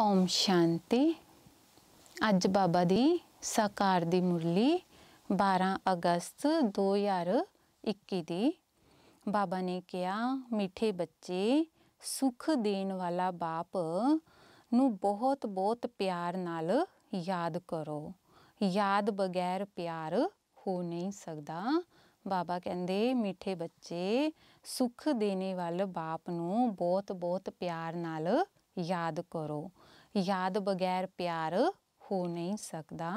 ਓਮ ਸ਼ਾਂਤੀ ਅੱਜ ਬਾਬਾ ਦੀ ਸਾਕਾਰ ਦੀ ਮੁਰਲੀ 12 ਅਗਸਤ 2021 ਦੀ ਬਾਬਾ ਨੇ ਕਿਹਾ ਮਿੱਠੇ ਬੱਚੇ ਸੁਖ ਦੇਣ ਵਾਲਾ ਬਾਪ ਨੂੰ ਬਹੁਤ ਬਹੁਤ ਪਿਆਰ ਨਾਲ ਯਾਦ ਕਰੋ ਯਾਦ ਬਗੈਰ ਪਿਆਰ ਹੋ ਨਹੀਂ ਸਕਦਾ ਬਾਬਾ ਕਹਿੰਦੇ ਮਿੱਠੇ ਬੱਚੇ ਸੁਖ ਦੇਣੇ ਵਾਲੇ ਬਾਪ ਨੂੰ ਬਹੁਤ ਬਹੁਤ ਪਿਆਰ ਨਾਲ ਯਾਦ ਕਰੋ ਯਾਦ ਬਗੈਰ ਪਿਆਰ ਹੋ ਨਹੀਂ ਸਕਦਾ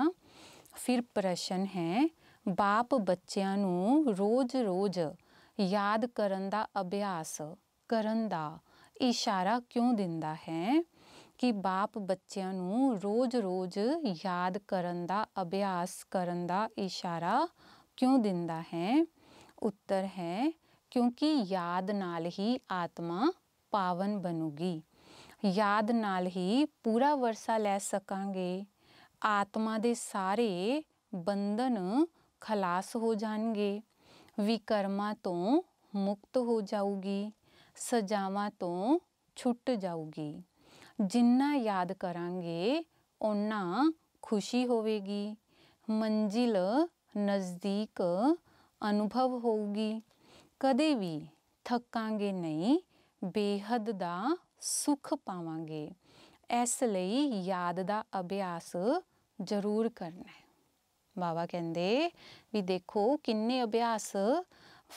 ਫਿਰ ਪ੍ਰਸ਼ਨ ਹੈ ਬਾਪ ਬੱਚਿਆਂ ਨੂੰ ਰੋਜ਼-ਰੋਜ਼ ਯਾਦ ਕਰਨ ਦਾ ਅਭਿਆਸ ਕਰਨ ਦਾ ਇਸ਼ਾਰਾ ਕਿਉਂ ਦਿੰਦਾ ਹੈ ਕਿ ਬਾਪ ਬੱਚਿਆਂ ਨੂੰ ਰੋਜ਼-ਰੋਜ਼ ਯਾਦ ਕਰਨ ਦਾ ਅਭਿਆਸ ਕਰਨ ਦਾ ਇਸ਼ਾਰਾ ਕਿਉਂ ਦਿੰਦਾ ਹੈ ਉੱਤਰ ਹੈ ਕਿਉਂਕਿ ਯਾਦ ਨਾਲ ਹੀ ਆਤਮਾ ਪਾਵਨ ਬਣੂਗੀ ਯਾਦ ਨਾਲ ਹੀ ਪੂਰਾ ਵਰਸਾ ਲੈ ਸਕਾਂਗੇ ਆਤਮਾ ਦੇ ਸਾਰੇ ਬੰਧਨ ਖਲਾਸ ਹੋ ਜਾਣਗੇ ਵਿਕਰਮਾਂ ਤੋਂ ਮੁਕਤ ਹੋ ਜਾਊਗੀ ਸਜਾਵਾਂ ਤੋਂ ਛੁੱਟ ਜਾਊਗੀ ਜਿੰਨਾ ਯਾਦ ਕਰਾਂਗੇ ਉਨਾ ਖੁਸ਼ੀ ਹੋਵੇਗੀ ਮੰਜ਼ਿਲ ਨਜ਼ਦੀਕ ਅਨੁਭਵ ਹੋਊਗੀ ਕਦੇ ਵੀ ਥੱਕਾਂਗੇ ਨਹੀਂ ਬੇਹੱਦ ਦਾ ਸੁਖ ਪਾਵਾਂਗੇ ਇਸ ਲਈ ਯਾਦ ਦਾ ਅਭਿਆਸ ਜ਼ਰੂਰ ਕਰਨਾ ਹੈ ਬਾਬਾ ਕਹਿੰਦੇ ਵੀ ਦੇਖੋ ਕਿੰਨੇ ਅਭਿਆਸ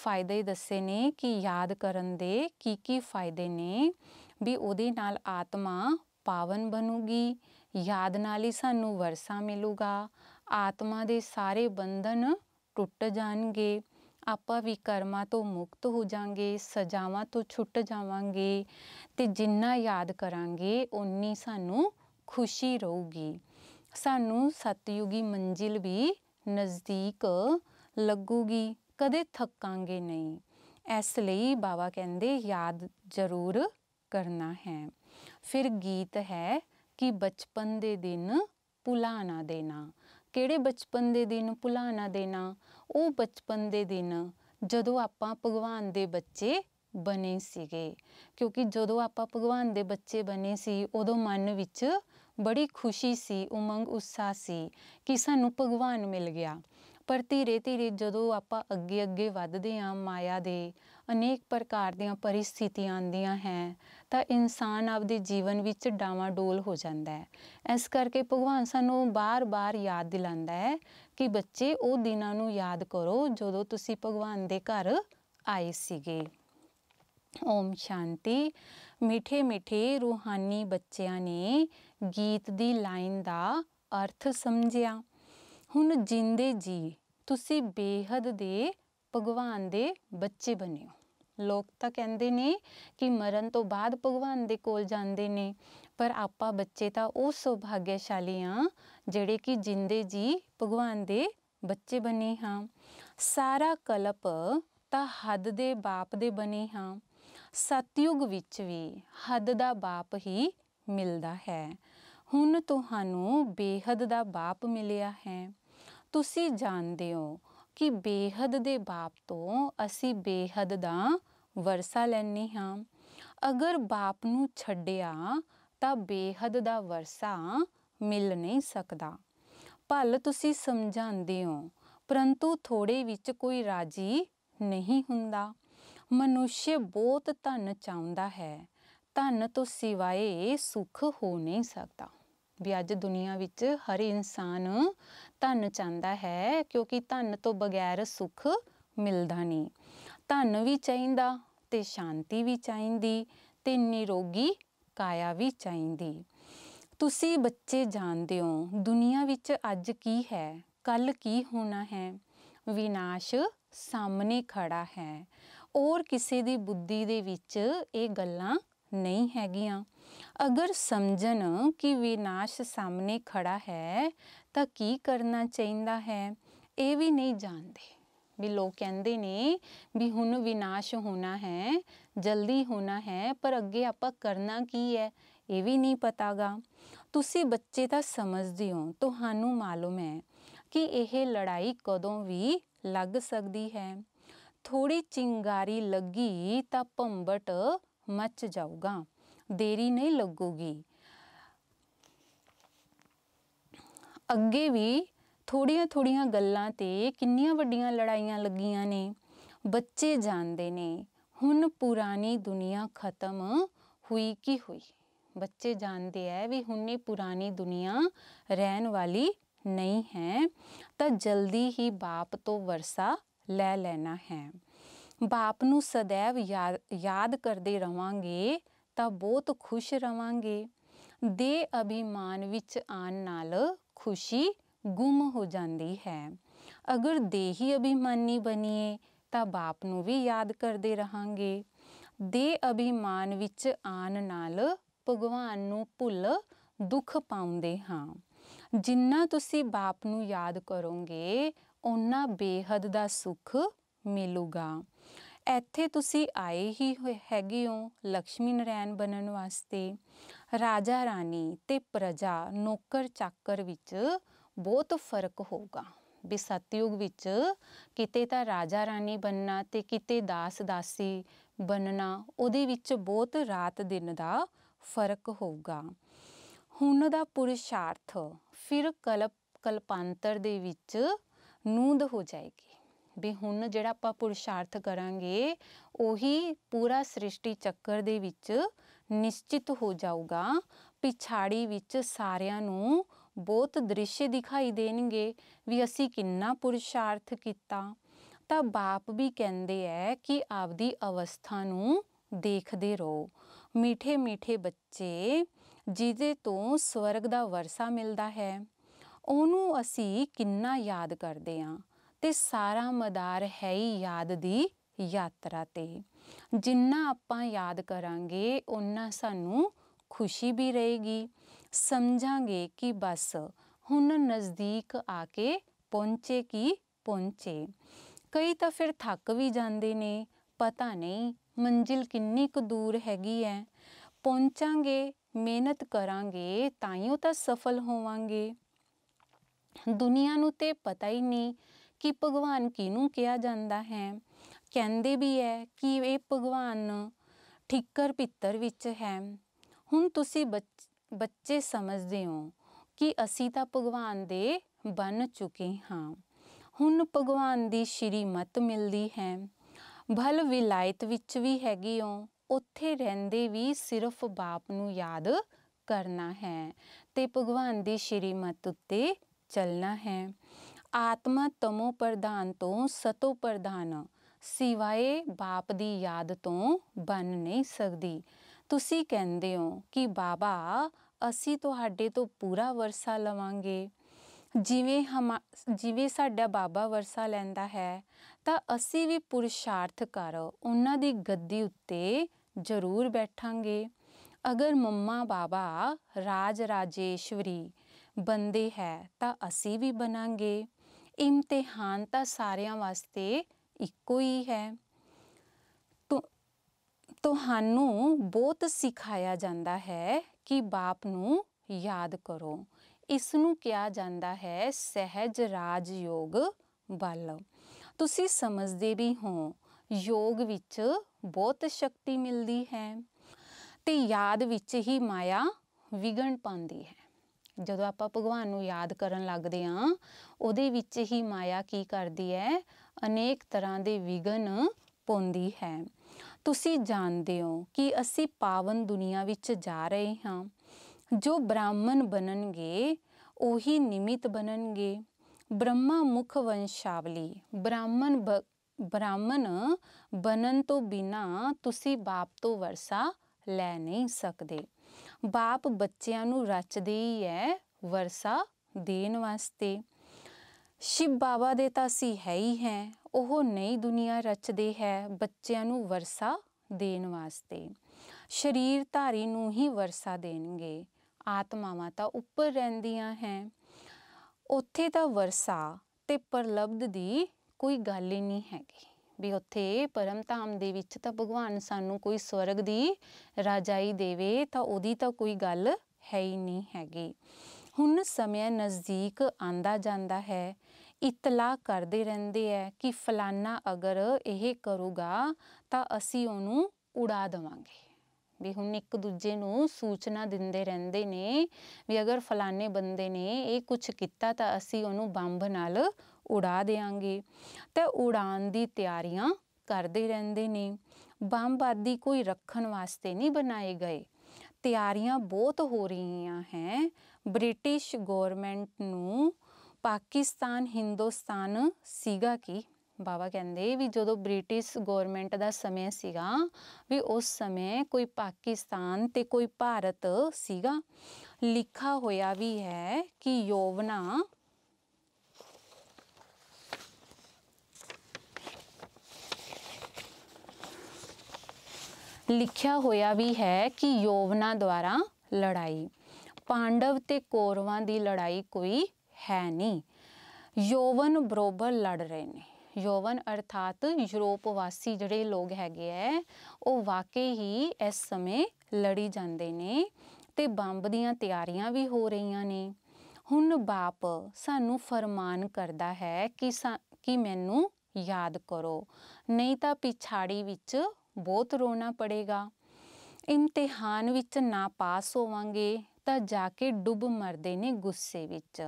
ਫਾਇਦੇ ਦੱਸੇ ਨੇ ਕਿ ਯਾਦ ਕਰਨ ਦੇ ਕੀ ਕੀ ਫਾਇਦੇ ਨੇ ਵੀ ਉਹਦੇ ਨਾਲ ਆਤਮਾ ਪਾਵਨ ਬਣੂਗੀ ਯਾਦ ਨਾਲ ਹੀ ਸਾਨੂੰ ਵਰਸਾ ਮਿਲੂਗਾ ਆਤਮਾ ਦੇ ਸਾਰੇ ਬੰਧਨ ਟੁੱਟ ਜਾਣਗੇ ਆਪਾਂ ਵੀ ਕਰਮਾਂ ਤੋਂ ਮੁਕਤ ਹੋ ਜਾਾਂਗੇ ਸਜ਼ਾਵਾਂ ਤੋਂ ਛੁੱਟ ਜਾਵਾਂਗੇ ਤੇ ਜਿੰਨਾ ਯਾਦ ਕਰਾਂਗੇ ਉਨੀ ਸਾਨੂੰ ਖੁਸ਼ੀ ਰਹੂਗੀ ਸਾਨੂੰ ਸਤਯੁਗੀ ਮੰਜ਼ਿਲ ਵੀ ਨਜ਼ਦੀਕ ਲੱਗੂਗੀ ਕਦੇ ਥੱਕਾਂਗੇ ਨਹੀਂ ਇਸ ਲਈ ਬਾਬਾ ਕਹਿੰਦੇ ਯਾਦ ਜ਼ਰੂਰ ਕਰਨਾ ਹੈ ਫਿਰ ਗੀਤ ਹੈ ਕਿ ਬਚਪਨ ਦੇ ਦਿਨ ਪੁਲਾਣਾ ਨਾ ਦੇਣਾ ਕਿਹੜੇ ਬਚਪਨ ਦੇ ਦਿਨ ਪੁਲਾਣਾ ਨਾ ਦੇਣਾ ਉਹ ਬਚਪਨ ਦੇ ਦਿਨ ਜਦੋਂ ਆਪਾਂ ਭਗਵਾਨ ਦੇ ਬੱਚੇ ਬਣੇ ਸੀਗੇ ਕਿਉਂਕਿ ਜਦੋਂ ਆਪਾਂ ਭਗਵਾਨ ਦੇ ਬੱਚੇ ਬਣੇ ਸੀ ਉਦੋਂ ਮਨ ਵਿੱਚ ਬੜੀ ਖੁਸ਼ੀ ਸੀ ਉਮੰਗ ਉਸਾ ਸੀ ਕਿ ਸਾਨੂੰ ਭਗਵਾਨ ਮਿਲ ਗਿਆ ਪਰ ਧੀਰੇ ਧੀਰੇ ਜਦੋਂ ਆਪਾਂ ਅੱਗੇ ਅੱਗੇ ਵੱਧਦੇ ਹਾਂ ਮਾਇਆ ਦੇ ਅਨੇਕ ਪ੍ਰਕਾਰ ਦੀਆਂ ਪਰਿਸਥਿਤੀਆਂ ਆਉਂਦੀਆਂ ਹੈ ਤਾਂ ਇਨਸਾਨ ਆਪਦੇ ਜੀਵਨ ਵਿੱਚ ਡੋਲ ਹੋ ਜਾਂਦਾ ਹੈ ਇਸ ਕਰਕੇ ਭਗਵਾਨ ਸਾਨੂੰ ਬਾਰ-ਬਾਰ ਯਾਦ ਦਿਲਾਉਂਦਾ ਹੈ ਕਿ ਬੱਚੇ ਉਹ ਦਿਨਾਂ ਨੂੰ ਯਾਦ ਕਰੋ ਜਦੋਂ ਤੁਸੀਂ ਭਗਵਾਨ ਦੇ ਘਰ ਆਏ ਸੀਗੇ ਓਮ ਸ਼ਾਂਤੀ ਮਿੱਠੇ ਮਿੱਠੇ ਰੂਹਾਨੀ ਬੱਚਿਆਂ ਨੇ ਗੀਤ ਦੀ ਲਾਈਨ ਦਾ ਅਰਥ ਸਮਝਿਆ ਹੁਣ ਜਿੰਦੇ ਜੀ ਤੁਸੀਂ ਬੇਹਦ ਦੇ ਭਗਵਾਨ ਦੇ ਬੱਚੇ ਬਣੇ ਹੋ ਲੋਕ ਤਾਂ ਕਹਿੰਦੇ ਨੇ ਕਿ ਮਰਨ ਤੋਂ ਬਾਅਦ ਭਗਵਾਨ ਦੇ ਕੋਲ ਜਾਂਦੇ ਨੇ ਪਰ ਆਪਾਂ ਬੱਚੇ ਤਾਂ ਉਹ ਸੁਭਾਗਿਆਸ਼ਾਲੀ ਆ ਜਿਹੜੇ ਕਿ ਜਿੰਦੇ ਜੀ ਭਗਵਾਨ ਦੇ ਬੱਚੇ ਬਣੇ ਹਾਂ ਸਾਰਾ ਕਲਪ ਤਾਂ ਹੱਦ ਦੇ ਬਾਪ ਦੇ ਬਣੇ ਹਾਂ ਸਤਯੁਗ ਵਿੱਚ ਵੀ ਹੱਦ ਦਾ ਬਾਪ ਹੀ ਮਿਲਦਾ ਹੈ ਹੁਣ ਤੁਹਾਨੂੰ ਬੇਹੱਦ ਦਾ ਬਾਪ ਮਿਲਿਆ ਹੈ ਤੁਸੀਂ ਜਾਣਦੇ ਹੋ ਕਿ ਬੇਹੱਦ ਦੇ ਬਾਪ ਤੋਂ ਅਸੀਂ ਬੇਹੱਦ ਦਾ ਵਰਸਾ ਲੈਣੀ ਹਾਂ ਅਗਰ ਬਾਪ ਨੂੰ ਛੱਡਿਆ ਤਾਂ ਬੇਹਦ ਦਾ ਵਰਸਾ ਮਿਲ ਨਹੀਂ ਸਕਦਾ ਭਲ ਤੁਸੀਂ ਸਮਝਾਉਂਦੇ ਹੋ ਪਰੰਤੂ ਥੋੜੇ ਵਿੱਚ ਕੋਈ ਰਾਜੀ ਨਹੀਂ ਹੁੰਦਾ ਮਨੁੱਖ ਬਹੁਤ ਧਨ ਚਾਹੁੰਦਾ ਹੈ ਧਨ ਤੋਂ ਸਿਵਾਏ ਸੁਖ ਹੋ ਨਹੀਂ ਸਕਦਾ ਵੀ ਅੱਜ ਦੁਨੀਆ ਵਿੱਚ ਹਰ ਇਨਸਾਨ ਧਨ ਚਾਹੁੰਦਾ ਹੈ ਕਿਉਂਕਿ ਧਨ ਤੋਂ ਬਗੈਰ ਸੁਖ ਮਿਲਦਾ ਨਹੀਂ ਧਨ ਵੀ ਚਾਹੀਦਾ ਤੇ ਸ਼ਾਂਤੀ ਵੀ ਚਾਹੀਦੀ ਤੇ ਨਿਰੋਗੀ ਕਾਇਆ ਵੀ ਚਾਹੀਦੀ ਤੁਸੀਂ ਬੱਚੇ ਜਾਣਦੇ ਹੋ ਦੁਨੀਆ ਵਿੱਚ ਅੱਜ ਕੀ ਹੈ ਕੱਲ ਕੀ ਹੋਣਾ ਹੈ ਵਿਨਾਸ਼ ਸਾਹਮਣੇ ਖੜਾ ਹੈ ਔਰ ਕਿਸੇ ਦੀ ਬੁੱਧੀ ਦੇ ਵਿੱਚ ਇਹ ਗੱਲਾਂ ਨਹੀਂ ਹੈਗੀਆਂ ਅਗਰ ਸਮਝਣ ਕਿ ਵਿਨਾਸ਼ ਸਾਹਮਣੇ ਖੜਾ ਹੈ ਤਾਂ ਕੀ ਕਰਨਾ ਚਾਹੀਦਾ ਹੈ ਇਹ ਵੀ ਨਹੀਂ ਜਾਣਦੇ ਵੀ ਲੋਕ ਕਹਿੰਦੇ ਨੇ ਵੀ ਹੁਣ ਵਿਨਾਸ਼ ਹੋਣਾ ਹੈ ਜਲਦੀ ਹੋਣਾ ਹੈ ਪਰ ਅੱਗੇ ਆਪਾਂ ਕਰਨਾ ਕੀ ਹੈ ਇਹ ਵੀ ਨਹੀਂ ਪਤਾਗਾ ਤੁਸੀਂ ਬੱਚੇ ਤਾਂ ਸਮਝਦੇ ਹੋ ਤੁਹਾਨੂੰ ਮਾਲੂਮ ਹੈ ਕਿ ਇਹ ਲੜਾਈ ਕਦੋਂ ਵੀ ਲੱਗ ਸਕਦੀ ਹੈ ਥੋੜੀ ਚਿੰਗਾਰੀ ਲੱਗੀ ਤਾਂ ਭੰਬਟ ਮੱਚ ਜਾਊਗਾ ਦੇਰੀ ਨਹੀਂ ਲੱਗੂਗੀ ਅੱਗੇ ਵੀ ਥੋੜੀਆਂ ਥੋੜੀਆਂ ਗੱਲਾਂ ਤੇ ਕਿੰਨੀਆਂ ਵੱਡੀਆਂ ਲੜਾਈਆਂ ਲੱਗੀਆਂ ਨੇ ਬੱਚੇ ਜਾਣਦੇ ਨੇ ਹੁਣ ਪੁਰਾਣੀ ਦੁਨੀਆ ਖਤਮ ਹੋਈ ਕੀ ਹੋਈ ਬੱਚੇ ਜਾਣਦੇ ਐ ਵੀ ਹੁਣ ਇਹ ਪੁਰਾਣੀ ਦੁਨੀਆ ਰਹਿਣ ਵਾਲੀ ਨਹੀਂ ਹੈ ਤਾਂ ਜਲਦੀ ਹੀ ਬਾਪ ਤੋਂ ਵਰਸਾ ਲੈ ਲੈਣਾ ਹੈ ਬਾਪ ਨੂੰ ਸਦਾਵ ਯਾਦ ਕਰਦੇ ਰਵਾਂਗੇ ਤਾਂ ਬਹੁਤ ਖੁਸ਼ ਰਵਾਂਗੇ ਦੇ ਅਭਿਮਾਨ ਵਿੱਚ ਆਨ ਨਾਲ ਖੁਸ਼ੀ ਗੁੰਮ ਹੋ ਜਾਂਦੀ ਹੈ ਅਗਰ ਦੇਹੀ ਅਭਿਮਾਨੀ ਬਣੀਏ ਤਾਂ ਬਾਪ ਨੂੰ ਵੀ ਯਾਦ ਕਰਦੇ ਰਹਾਂਗੇ ਦੇ ਅਭਿਮਾਨ ਵਿੱਚ ਆਨ ਨਾਲ ਭਗਵਾਨ ਨੂੰ ਭੁੱਲ ਦੁੱਖ ਪਾਉਂਦੇ ਹਾਂ ਜਿੰਨਾ ਤੁਸੀਂ ਬਾਪ ਨੂੰ ਯਾਦ ਕਰੋਗੇ ਉਹਨਾਂ ਬੇਹਦ ਦਾ ਸੁੱਖ ਮਿਲੂਗਾ ਇੱਥੇ ਤੁਸੀਂ ਆਏ ਹੀ ਹੈਗੇ ਹੋ ਲక్ష్ਮੀ ਨਰੈਣ ਬਣਨ ਵਾਸਤੇ ਰਾਜਾ ਰਾਣੀ ਤੇ ਪ੍ਰਜਾ ਨੌਕਰ ਚਾਕਰ ਵਿੱਚ ਬਹੁਤ ਫਰਕ ਹੋਊਗਾ ਵੀ ਸਤਯੁਗ ਵਿੱਚ ਕਿਤੇ ਤਾਂ ਰਾਜਾ ਰਾਣੀ ਬੰਨਣਾ ਤੇ ਕਿਤੇ ਦਾਸ ਦਾਸੀ ਬੰਨਣਾ ਉਹਦੇ ਵਿੱਚ ਬਹੁਤ ਰਾਤ ਦਿਨ ਦਾ ਫਰਕ ਹੋਊਗਾ ਹੁਣ ਦਾ ਪੁਰਸ਼ਾਰਥ ਫਿਰ ਕਲਪ ਕਲਪਾਂਤਰ ਦੇ ਵਿੱਚ ਨੂੰਦ ਹੋ ਜਾਏਗੀ ਵੀ ਹੁਣ ਜਿਹੜਾ ਆਪਾਂ ਪੁਰਸ਼ਾਰਥ ਕਰਾਂਗੇ ਉਹੀ ਪੂਰਾ ਸ੍ਰਿਸ਼ਟੀ ਚੱਕਰ ਦੇ ਵਿੱਚ ਨਿਸ਼ਚਿਤ ਹੋ ਜਾਊਗਾ ਪਿਛਾੜੀ ਵਿੱਚ ਸਾਰਿਆਂ ਨੂੰ ਬਹੁਤ ਦ੍ਰਿਸ਼ ਦਿਖਾਈ ਦੇਣਗੇ ਵੀ ਅਸੀਂ ਕਿੰਨਾ ਪੁਰਸ਼ਾਰਥ ਕੀਤਾ ਤਾਂ ਬਾਪ ਵੀ ਕਹਿੰਦੇ ਐ ਕਿ ਆਪਦੀ ਅਵਸਥਾ ਨੂੰ ਦੇਖਦੇ ਰਹੋ ਮਿੱਠੇ ਮਿੱਠੇ ਬੱਚੇ ਜਿਹਦੇ ਤੋਂ ਸਵਰਗ ਦਾ ਵਰਸਾ ਮਿਲਦਾ ਹੈ ਉਹਨੂੰ ਅਸੀਂ ਕਿੰਨਾ ਯਾਦ ਕਰਦੇ ਆਂ ਤੇ ਸਾਰਾ ਮਦਾਰ ਹੈ ਹੀ ਯਾਦ ਦੀ ਯਾਤਰਾ ਤੇ ਜਿੰਨਾ ਆਪਾਂ ਯਾਦ ਕਰਾਂਗੇ ਉਹਨਾਂ ਸਾਨੂੰ ਖੁਸ਼ੀ ਵੀ ਰਹੇਗੀ ਸਮਝਾਂਗੇ ਕਿ ਬਸ ਹੁਣ ਨਜ਼ਦੀਕ ਆ ਕੇ ਪਹੁੰਚੇ ਕੀ ਪਹੁੰਚੇ ਕਈ ਤਾਂ ਫਿਰ ਥੱਕ ਵੀ ਜਾਂਦੇ ਨੇ ਪਤਾ ਨਹੀਂ ਮੰਜ਼ਿਲ ਕਿੰਨੀ ਕੁ ਦੂਰ ਹੈਗੀ ਐ ਪਹੁੰਚਾਂਗੇ ਮਿਹਨਤ ਕਰਾਂਗੇ ਤਾਂ ਹੀ ਤਾਂ ਸਫਲ ਹੋਵਾਂਗੇ ਦੁਨੀਆ ਨੂੰ ਤੇ ਪਤਾ ਹੀ ਨਹੀਂ ਕਿ ਭਗਵਾਨ ਕਿਹਨੂੰ ਕਿਹਾ ਜਾਂਦਾ ਹੈ ਕਹਿੰਦੇ ਵੀ ਐ ਕਿ ਇਹ ਭਗਵਾਨ ਠਿੱਕਰ ਪਿੱਤਰ ਵਿੱਚ ਹੈ ਹੁਣ ਤੁਸੀਂ ਬੱਚੇ ਸਮਝਦੇ ਹੋ ਕਿ ਅਸੀਂ ਤਾਂ ਭਗਵਾਨ ਦੇ ਬਣ ਚੁੱਕੇ ਹਾਂ ਹੁਣ ਭਗਵਾਨ ਦੀ ਸ਼੍ਰੀਮਤ ਮਿਲਦੀ ਹੈ ਭਲ ਵਿਲਾਇਤ ਵਿੱਚ ਵੀ ਹੈਗੀ ਹੋ ਉੱਥੇ ਰਹਿੰਦੇ ਵੀ ਸਿਰਫ ਬਾਪ ਨੂੰ ਯਾਦ ਕਰਨਾ ਹੈ ਤੇ ਭਗਵਾਨ ਦੀ ਸ਼੍ਰੀਮਤ ਉੱਤੇ ਚੱਲਣਾ ਹੈ ਆਤਮਾ ਤਮੋ ਪ੍ਰਧਾਨ ਤੋਂ ਸਤੋ ਪ੍ਰਧਾਨ ਸਿਵਾਏ ਬਾਪ ਦੀ ਯਾਦ ਤੋਂ ਬਣ ਨਹੀਂ ਸਕਦੀ ਤੁਸੀਂ ਕਹਿੰਦੇ ਹੋ ਕਿ ਬਾਬਾ ਅਸੀਂ ਤੁਹਾਡੇ ਤੋਂ ਪੂਰਾ ਵਰਸਾ ਲਵਾਂਗੇ ਜਿਵੇਂ ਹਮ ਜਿਵੇਂ ਸਾਡਾ ਬਾਬਾ ਵਰਸਾ ਲੈਂਦਾ ਹੈ ਤਾਂ ਅਸੀਂ ਵੀ ਪੁਰਸ਼ਾਰਥ ਕਰ ਉਹਨਾਂ ਦੀ ਗੱਦੀ ਉੱਤੇ ਜ਼ਰੂਰ ਬੈਠਾਂਗੇ ਅਗਰ ਮੰਮਾ ਬਾਬਾ ਰਾਜ ਰਾਜੇਸ਼ਵਰੀ ਬੰਦੇ ਹੈ ਤਾਂ ਅਸੀਂ ਵੀ ਬਣਾਂਗੇ ਇਮਤਿਹਾਨ ਤਾਂ ਸਾਰਿਆਂ ਵਾਸਤੇ ਇੱਕੋ ਹੀ ਹੈ ਤੁਹਾਨੂੰ ਬਹੁਤ ਸਿਖਾਇਆ ਜਾਂਦਾ ਹੈ ਕਿ ਬਾਪ ਨੂੰ ਯਾਦ ਕਰੋ ਇਸ ਨੂੰ ਕਿਹਾ ਜਾਂਦਾ ਹੈ ਸਹਿਜ ਰਾਜ ਯੋਗ ਬਲ ਤੁਸੀਂ ਸਮਝਦੇ ਵੀ ਹੋ ਯੋਗ ਵਿੱਚ ਬਹੁਤ ਸ਼ਕਤੀ ਮਿਲਦੀ ਹੈ ਤੇ ਯਾਦ ਵਿੱਚ ਹੀ ਮਾਇਆ ਵਿਗਣ ਪਾਉਂਦੀ ਹੈ ਜਦੋਂ ਆਪਾਂ ਭਗਵਾਨ ਨੂੰ ਯਾਦ ਕਰਨ ਲੱਗਦੇ ਆਂ ਉਹਦੇ ਵਿੱਚ ਹੀ ਮਾਇਆ ਕੀ ਕਰਦੀ ਹੈ ਅਨੇਕ ਤਰ੍ਹਾਂ ਦੇ ਵਿਗਨ ਪਾਉਂਦੀ ਹੈ ਤੁਸੀਂ ਜਾਣਦੇ ਹੋ ਕਿ ਅਸੀਂ ਪਾਵਨ ਦੁਨੀਆ ਵਿੱਚ ਜਾ ਰਹੇ ਹਾਂ ਜੋ ਬ੍ਰਾਹਮਣ ਬਣਨਗੇ ਉਹੀ ਨਿਮਿਤ ਬਣਨਗੇ ਬ੍ਰਹਮਾ ਮੁਖ ਵੰਸ਼ਾਵਲੀ ਬ੍ਰਾਹਮਣ ਬ੍ਰਾਹਮਣ ਬਨਨ ਤੋਂ ਬਿਨਾ ਤੁਸੀਂ ਬਾਪ ਤੋਂ ਵਰਸਾ ਲੈ ਨਹੀਂ ਸਕਦੇ ਬਾਪ ਬੱਚਿਆਂ ਨੂੰ ਰਚਦੇ ਹੀ ਹੈ ਵਰਸਾ ਦੇਣ ਵਾਸਤੇ ਸ਼ਿਵ ਬਾਬਾ ਦੇ ਤਾਂ ਸੀ ਹੈ ਹੀ ਹੈ ਉਹ ਨਈ ਦੁਨੀਆ ਰਚਦੇ ਹੈ ਬੱਚਿਆਂ ਨੂੰ ਵਰਸਾ ਦੇਣ ਵਾਸਤੇ ਸ਼ਰੀਰ ਧਾਰੀ ਨੂੰ ਹੀ ਵਰਸਾ ਦੇਣਗੇ ਆਤਮਾਵਾਂ ਤਾਂ ਉੱਪਰ ਰਹਿੰਦੀਆਂ ਹੈ ਉੱਥੇ ਤਾਂ ਵਰਸਾ ਤੇ ਪਰਲਬਦ ਦੀ ਕੋਈ ਗੱਲ ਹੀ ਨਹੀਂ ਹੈਗੀ ਵੀ ਉੱਥੇ ਪਰਮ ਧਾਮ ਦੇ ਵਿੱਚ ਤਾਂ ਭਗਵਾਨ ਸਾਨੂੰ ਕੋਈ ਸਵਰਗ ਦੀ ਰਾਜਾਈ ਦੇਵੇ ਤਾਂ ਉਹਦੀ ਤਾਂ ਕੋਈ ਗੱਲ ਹੈ ਹੀ ਨਹੀਂ ਹੈਗੀ ਹੁਣ ਸਮੇਂ ਨਜ਼ਦੀਕ ਆਂਦਾ ਜਾਂਦਾ ਹੈ ਇਤਲਾ ਕਰਦੇ ਰਹਿੰਦੇ ਐ ਕਿ ਫਲਾਨਾ ਅਗਰ ਇਹ ਕਰੂਗਾ ਤਾਂ ਅਸੀਂ ਉਹਨੂੰ ਉਡਾ ਦਵਾਂਗੇ ਵੀ ਹੁਣ ਇੱਕ ਦੂਜੇ ਨੂੰ ਸੂਚਨਾ ਦਿੰਦੇ ਰਹਿੰਦੇ ਨੇ ਵੀ ਅਗਰ ਫਲਾਨੇ ਬੰਦੇ ਨੇ ਇਹ ਕੁਝ ਕੀਤਾ ਤਾਂ ਅਸੀਂ ਉਹਨੂੰ ਬੰਬ ਨਾਲ ਉਡਾ ਦੇਾਂਗੇ ਤੇ ਉਡਾਨ ਦੀ ਤਿਆਰੀਆਂ ਕਰਦੇ ਰਹਿੰਦੇ ਨੇ ਬੰਬ ਆਦੀ ਕੋਈ ਰੱਖਣ ਵਾਸਤੇ ਨਹੀਂ ਬਣਾਏ ਗਏ ਤਿਆਰੀਆਂ ਬਹੁਤ ਹੋ ਰਹੀਆਂ ਹੈ ਬ੍ਰਿਟਿਸ਼ ਗਵਰਨਮੈਂਟ ਨੂੰ ਪਾਕਿਸਤਾਨ ਹਿੰਦੁਸਤਾਨ ਸੀਗਾ ਕੀ ਬਾਬਾ ਕਹਿੰਦੇ ਵੀ ਜਦੋਂ ਬ੍ਰਿਟਿਸ਼ ਗਵਰਨਮੈਂਟ ਦਾ ਸਮੇਂ ਸੀਗਾ ਵੀ ਉਸ ਸਮੇਂ ਕੋਈ ਪਾਕਿਸਤਾਨ ਤੇ ਕੋਈ ਭਾਰਤ ਸੀਗਾ ਲਿਖਾ ਹੋਇਆ ਵੀ ਹੈ ਕਿ ਯੋਵਨਾ ਲਿਖਿਆ ਹੋਇਆ ਵੀ ਹੈ ਕਿ ਯੋਵਨਾ ਦੁਆਰਾ ਲੜਾਈ ਪਾਂਡਵ ਤੇ ਕੌਰਵਾਂ ਦੀ ਲੜਾਈ ਕੋਈ ਹੈ ਨਹੀਂ ਯੋਵਨ ਬਰੋਬਰ ਲੜ ਰਹੇ ਨੇ ਯੋਵਨ ਅਰਥਾਤ ਯੂਰਪ ਵਾਸੀ ਜਿਹੜੇ ਲੋਕ ਹੈਗੇ ਐ ਉਹ ਵਾਕਈ ਹੀ ਇਸ ਸਮੇਂ ਲੜੀ ਜਾਂਦੇ ਨੇ ਤੇ ਬੰਬ ਦੀਆਂ ਤਿਆਰੀਆਂ ਵੀ ਹੋ ਰਹੀਆਂ ਨੇ ਹੁਣ ਬਾਪ ਸਾਨੂੰ ਫਰਮਾਨ ਕਰਦਾ ਹੈ ਕਿ ਕਿ ਮੈਨੂੰ ਯਾਦ ਕਰੋ ਨਹੀਂ ਤਾਂ ਪਿਛਾੜੀ ਵਿੱਚ ਬਹੁਤ ਰੋਣਾ ਪੜੇਗਾ ਇਮਤਿਹਾਨ ਵਿੱਚ ਨਾ ਪਾਸ ਹੋਵਾਂਗੇ ਤਾਂ ਜਾ ਕੇ ਡੁੱਬ ਮਰਦੇ ਨੇ ਗੁੱਸੇ ਵਿੱਚ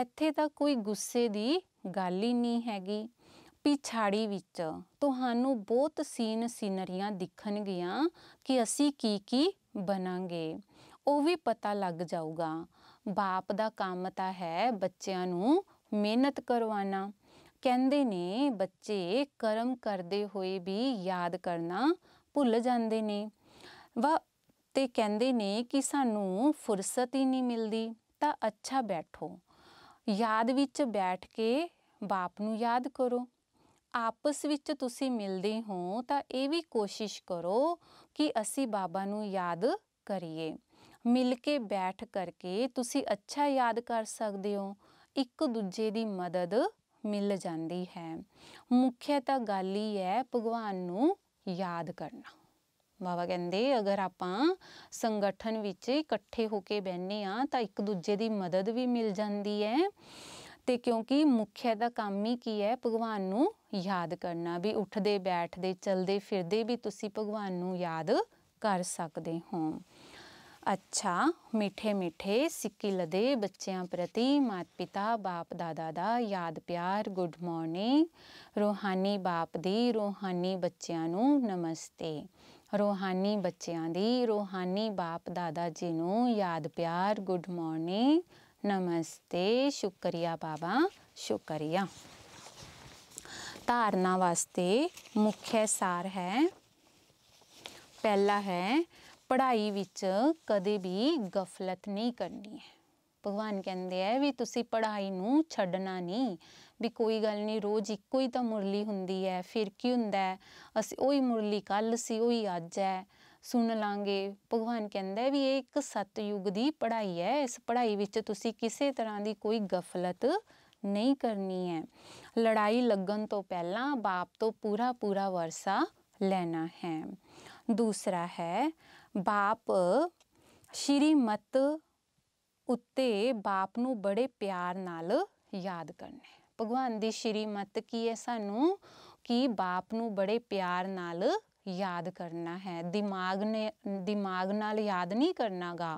ਇੱਥੇ ਤਾਂ ਕੋਈ ਗੁੱਸੇ ਦੀ ਗੱਲ ਹੀ ਨਹੀਂ ਹੈਗੀ ਪਿਛਾੜੀ ਵਿੱਚ ਤੁਹਾਨੂੰ ਬਹੁਤ ਸੀਨ ਸਿਨਰੀਆਂ ਦਿਖਣਗੀਆਂ ਕਿ ਅਸੀਂ ਕੀ ਕੀ ਬਣਾਂਗੇ ਉਹ ਵੀ ਪਤਾ ਲੱਗ ਜਾਊਗਾ ਬਾਪ ਦਾ ਕੰਮ ਤਾਂ ਹੈ ਬੱਚਿਆਂ ਨੂੰ ਮਿਹਨਤ ਕਰਵਾਣਾ ਕਹਿੰਦੇ ਨੇ ਬੱਚੇ ਕਰਮ ਕਰਦੇ ਹੋਏ ਵੀ ਯਾਦ ਕਰਨਾ ਭੁੱਲ ਜਾਂਦੇ ਨੇ ਵਾ ਤੇ ਕਹਿੰਦੇ ਨੇ ਕਿ ਸਾਨੂੰ ਫੁਰਸਤ ਹੀ ਨਹੀਂ ਮਿਲਦੀ ਤਾਂ ਅੱਛਾ ਬੈਠੋ ਯਾਦ ਵਿੱਚ ਬੈਠ ਕੇ ਬਾਪ ਨੂੰ ਯਾਦ ਕਰੋ ਆਪਸ ਵਿੱਚ ਤੁਸੀਂ ਮਿਲਦੇ ਹੋ ਤਾਂ ਇਹ ਵੀ ਕੋਸ਼ਿਸ਼ ਕਰੋ ਕਿ ਅਸੀਂ ਬਾਬਾ ਨੂੰ ਯਾਦ ਕਰੀਏ ਮਿਲ ਕੇ ਬੈਠ ਕਰਕੇ ਤੁਸੀਂ ਅੱਛਾ ਯਾਦ ਕਰ ਸਕਦੇ ਹੋ ਇੱਕ ਦੂਜੇ ਦੀ ਮਦਦ ਮਿਲ ਜਾਂਦੀ ਹੈ ਮੁੱਖ ਤਾਂ ਗੱਲ ਹੀ ਹੈ ਭਗਵਾਨ ਨੂੰ ਯਾਦ ਕਰਨਾ ਬਾਬਾ ਕਹਿੰਦੇ ਅਗਰ ਆਪਾਂ ਸੰਗਠਨ ਵਿੱਚ ਇਕੱਠੇ ਹੋ ਕੇ ਬੈੰਨੇ ਆ ਤਾਂ ਇੱਕ ਦੂਜੇ ਦੀ ਮਦਦ ਵੀ ਮਿਲ ਜਾਂਦੀ ਹੈ ਤੇ ਕਿਉਂਕਿ ਮੁਖਿਆ ਦਾ ਕੰਮ ਹੀ ਕੀ ਹੈ ਭਗਵਾਨ ਨੂੰ ਯਾਦ ਕਰਨਾ ਵੀ ਉੱਠਦੇ ਬੈਠਦੇ ਚਲਦੇ ਫਿਰਦੇ ਵੀ ਤੁਸੀਂ ਭਗਵਾਨ ਨੂੰ ਯਾਦ ਕਰ ਸਕਦੇ ਹੋ ਅੱਛਾ ਮਿੱਠੇ ਮਿੱਠੇ ਸਿੱਕੀ ਲਦੇ ਬੱਚਿਆਂ ਪ੍ਰਤੀ ਮਾਤ ਪਿਤਾ ਬਾਪ ਦਾਦਾ ਦਾ ਯਾਦ ਪਿਆਰ ਗੁੱਡ ਮਾਰਨਿੰਗ ਰੋਹਾਨੀ ਬਾਪ ਦੀ ਰੋਹਾਨੀ ਬੱਚਿਆਂ ਨੂੰ ਨਮਸਤੇ ਰੋਹਾਨੀ ਬੱਚਿਆਂ ਦੀ ਰੋਹਾਨੀ ਬਾਪ ਦਾਦਾ ਜੀ ਨੂੰ ਯਾਦ ਪਿਆਰ ਗੁੱਡ ਮਾਰਨਿੰਗ ਨਮਸਤੇ ਸ਼ੁਕਰੀਆ ਬਾਬਾ ਸ਼ੁਕਰੀਆ ਧਾਰਨਾ ਵਾਸਤੇ ਮੁੱਖ ਸਾਰ ਹੈ ਪਹਿਲਾ ਹੈ ਪੜ੍ਹਾਈ ਵਿੱਚ ਕਦੇ ਵੀ ਗਫਲਤ ਨਹੀਂ ਕਰਨੀ ਹੈ ਭਗਵਾਨ ਕਹਿੰਦੇ ਆ ਵੀ ਤੁਸੀਂ ਪੜ੍ਹਾਈ ਨੂੰ ਛੱਡਣਾ ਨਹੀਂ ਵੀ ਕੋਈ ਗੱਲ ਨਹੀਂ ਰੋਜ਼ ਇੱਕੋ ਹੀ ਤਾਂ ਮੁਰਲੀ ਹੁੰਦੀ ਹੈ ਫਿਰ ਕੀ ਹੁੰਦਾ ਹੈ ਅਸੀਂ ਉਹੀ ਮੁਰਲੀ ਕੱਲ ਸੀ ਉਹੀ ਅੱਜ ਹੈ ਸੁਣ ਲਾਂਗੇ ਭਗਵਾਨ ਕਹਿੰਦਾ ਵੀ ਇਹ ਇੱਕ ਸਤਯੁਗ ਦੀ ਪੜ੍ਹਾਈ ਹੈ ਇਸ ਪੜ੍ਹਾਈ ਵਿੱਚ ਤੁਸੀਂ ਕਿਸੇ ਤਰ੍ਹਾਂ ਦੀ ਕੋਈ ਗਫਲਤ ਨਹੀਂ ਕਰਨੀ ਹੈ ਲੜਾਈ ਲੱਗਣ ਤੋਂ ਪਹਿਲਾਂ ਬਾਪ ਤੋਂ ਪੂਰਾ ਪੂਰਾ ਵਰਸਾ ਲੈਣਾ ਹੈ ਦੂਸਰਾ ਹੈ ਬਾਪ ਸ਼੍ਰੀਮਤ ਉੱਤੇ ਬਾਪ ਨੂੰ ਬੜੇ ਪਿਆਰ ਨਾਲ ਯਾਦ ਕਰਨਾ ਭਗਵਾਨ ਦੀ ਸ਼੍ਰੀ ਮਤ ਕੀ ਹੈ ਸਾਨੂੰ ਕਿ ਬਾਪ ਨੂੰ ਬੜੇ ਪਿਆਰ ਨਾਲ ਯਾਦ ਕਰਨਾ ਹੈ ਦਿਮਾਗ ਨੇ ਦਿਮਾਗ ਨਾਲ ਯਾਦ ਨਹੀਂ ਕਰਨਾਗਾ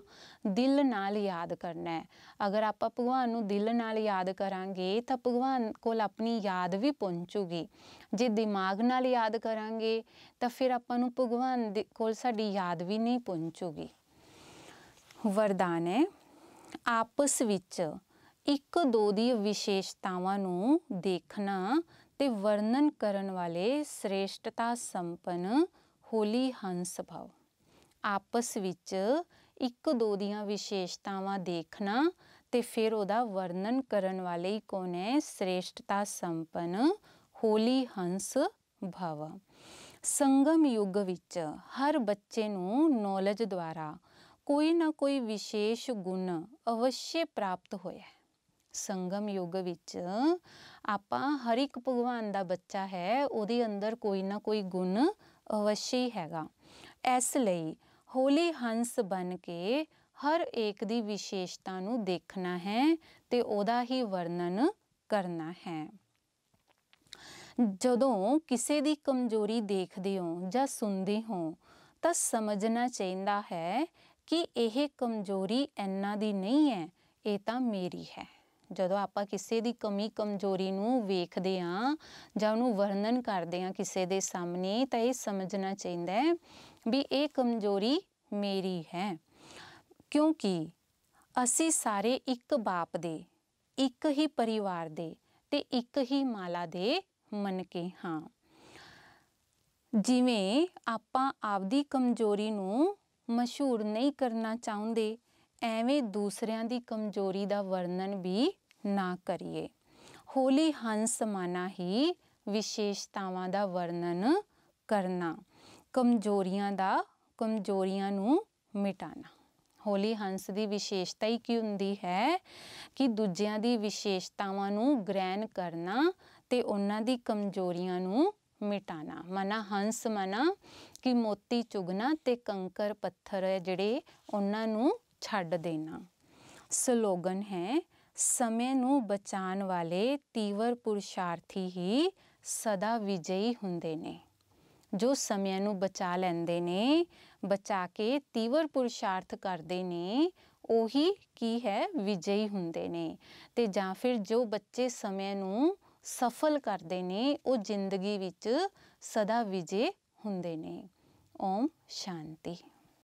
ਦਿਲ ਨਾਲ ਯਾਦ ਕਰਨਾ ਹੈ ਅਗਰ ਆਪਾਂ ਭਗਵਾਨ ਨੂੰ ਦਿਲ ਨਾਲ ਯਾਦ ਕਰਾਂਗੇ ਤਾਂ ਭਗਵਾਨ ਕੋਲ ਆਪਣੀ ਯਾਦ ਵੀ ਪਹੁੰਚੂਗੀ ਜੇ ਦਿਮਾਗ ਨਾਲ ਯਾਦ ਕਰਾਂਗੇ ਤਾਂ ਫਿਰ ਆਪਾਂ ਨੂੰ ਭਗਵਾਨ ਕੋਲ ਸਾਡੀ ਯਾਦ ਵੀ ਨਹੀਂ ਪਹੁੰਚੂਗੀ ਵਰਦਾਨ ਹੈ ਆਪਸ ਵਿੱਚ ਇੱਕ ਦੋ ਦੀ ਵਿਸ਼ੇਸ਼ਤਾਵਾਂ ਨੂੰ ਦੇਖਣਾ ਤੇ ਵਰਣਨ ਕਰਨ ਵਾਲੇ ਸ੍ਰੇਸ਼ਟਤਾ ਸੰਪਨ ਹੋਲੀ ਹੰਸ ਭਾਵ ਆਪਸ ਵਿੱਚ ਇੱਕ ਦੋ ਦੀਆਂ ਵਿਸ਼ੇਸ਼ਤਾਵਾਂ ਦੇਖਣਾ ਤੇ ਫਿਰ ਉਹਦਾ ਵਰਣਨ ਕਰਨ ਵਾਲੇ ਹੀ ਕੋਣ ਹੈ ਸ੍ਰੇਸ਼ਟਤਾ ਸੰਪਨ ਹੋਲੀ ਹੰਸ ਭਾਵ ਸੰਗਮ ਯੁੱਗ ਵਿੱਚ ਹਰ ਬੱਚੇ ਨੂੰ ਨੌਲੇਜ ਦੁਆਰਾ ਕੋਈ ਨਾ ਕੋਈ ਵਿਸ਼ੇਸ਼ ਗੁਣ ਅਵਸ਼ਯ ਪ੍ਰਾਪਤ ਹੋਇਆ ਹੈ ਸੰਗਮ ਯੁੱਗ ਵਿੱਚ ਆਪਾਂ ਹਰ ਇੱਕ ਭਗਵਾਨ ਦਾ ਬੱਚਾ ਹੈ ਉਹਦੇ ਅੰਦਰ ਕੋਈ ਨਾ ਕੋਈ ਗੁਣ ਅਵਸ਼ੀ ਹੈਗਾ ਇਸ ਲਈ ਹੋਲੀ ਹੰਸ ਬਣ ਕੇ ਹਰ ਇੱਕ ਦੀ ਵਿਸ਼ੇਸ਼ਤਾ ਨੂੰ ਦੇਖਣਾ ਹੈ ਤੇ ਉਹਦਾ ਹੀ ਵਰਣਨ ਕਰਨਾ ਹੈ ਜਦੋਂ ਕਿਸੇ ਦੀ ਕਮਜ਼ੋਰੀ ਦੇਖਦੇ ਹੋ ਜਾਂ ਸੁਣਦੇ ਹੋ ਤਾਂ ਸਮਝਣਾ ਚਾਹੀਦਾ ਹੈ ਕਿ ਇਹ ਕਮਜ਼ੋਰੀ ਇੰਨਾ ਦੀ ਨਹੀਂ ਹੈ ਇਹ ਤਾਂ ਮੇਰੀ ਹੈ ਜਦੋਂ ਆਪਾਂ ਕਿਸੇ ਦੀ ਕਮੀ ਕਮਜ਼ੋਰੀ ਨੂੰ ਵੇਖਦੇ ਆਂ ਜਾਂ ਉਹਨੂੰ ਵਰਣਨ ਕਰਦੇ ਆਂ ਕਿਸੇ ਦੇ ਸਾਹਮਣੇ ਤਾਂ ਇਹ ਸਮਝਣਾ ਚਾਹੀਦਾ ਹੈ ਵੀ ਇਹ ਕਮਜ਼ੋਰੀ ਮੇਰੀ ਹੈ ਕਿਉਂਕਿ ਅਸੀਂ ਸਾਰੇ ਇੱਕ ਬਾਪ ਦੇ ਇੱਕ ਹੀ ਪਰਿਵਾਰ ਦੇ ਤੇ ਇੱਕ ਹੀ ਮਾਲਾ ਦੇ ਮਨ ਕੇ ਹਾਂ ਜਿਵੇਂ ਆਪਾਂ ਆਪਦੀ ਕਮਜ਼ੋਰੀ ਨੂੰ ਮਸ਼ਹੂਰ ਨਹੀਂ ਕਰਨਾ ਚਾਹੁੰਦੇ ਐਵੇਂ ਦੂਸਰਿਆਂ ਦੀ ਕਮਜ਼ੋਰੀ ਦਾ ਵਰਣਨ ਵੀ ਨਾ ਕਰੀਏ ਹੋਲੀ ਹੰਸ ਮਾਨਾ ਹੀ ਵਿਸ਼ੇਸ਼ਤਾਵਾਂ ਦਾ ਵਰਣਨ ਕਰਨਾ ਕਮਜ਼ੋਰੀਆਂ ਦਾ ਕਮਜ਼ੋਰੀਆਂ ਨੂੰ ਮਿਟਾਣਾ ਹੋਲੀ ਹੰਸ ਦੀ ਵਿਸ਼ੇਸ਼ਤਾ ਹੀ ਕੀ ਹੁੰਦੀ ਹੈ ਕਿ ਦੂਜਿਆਂ ਦੀ ਵਿਸ਼ੇਸ਼ਤਾਵਾਂ ਨੂੰ ਗ੍ਰਹਿਣ ਕਰਨਾ ਤੇ ਉਹਨਾਂ ਦੀ ਕਮਜ਼ੋਰੀਆਂ ਨੂੰ ਮਿਟਾਣਾ ਮਨਾ ਹੰਸ ਮਨਾ ਕਿ ਮੋਤੀ ਚੁਗਣਾ ਤੇ ਕੰਕਰ ਪੱਥਰ ਜਿਹੜੇ ਉਹਨਾਂ ਨੂੰ ਛੱਡ ਦੇਣਾ ਸਲੋਗਨ ਹੈ ਸਮੇਂ ਨੂੰ ਬਚਾਉਣ ਵਾਲੇ ਤੀਵਰ ਪੁਰਸ਼ਾਰਥੀ ਹੀ ਸਦਾ ਵਿਜੇਈ ਹੁੰਦੇ ਨੇ ਜੋ ਸਮੇਂ ਨੂੰ ਬਚਾ ਲੈਂਦੇ ਨੇ ਬਚਾ ਕੇ ਤੀਵਰ ਪੁਰਸ਼ਾਰਥ ਕਰਦੇ ਨੇ ਉਹੀ ਕੀ ਹੈ ਵਿਜੇਈ ਹੁੰਦੇ ਨੇ ਤੇ ਜਾਂ ਫਿਰ ਜੋ ਬੱਚੇ ਸਮੇਂ ਨੂੰ ਸਫਲ ਕਰਦੇ ਨੇ ਉਹ ਜ਼ਿੰਦਗੀ ਵਿੱਚ ਸਦਾ ਵਿਜੇ ਹੁੰਦੇ ਨੇ ਓਮ ਸ਼ਾਂਤੀ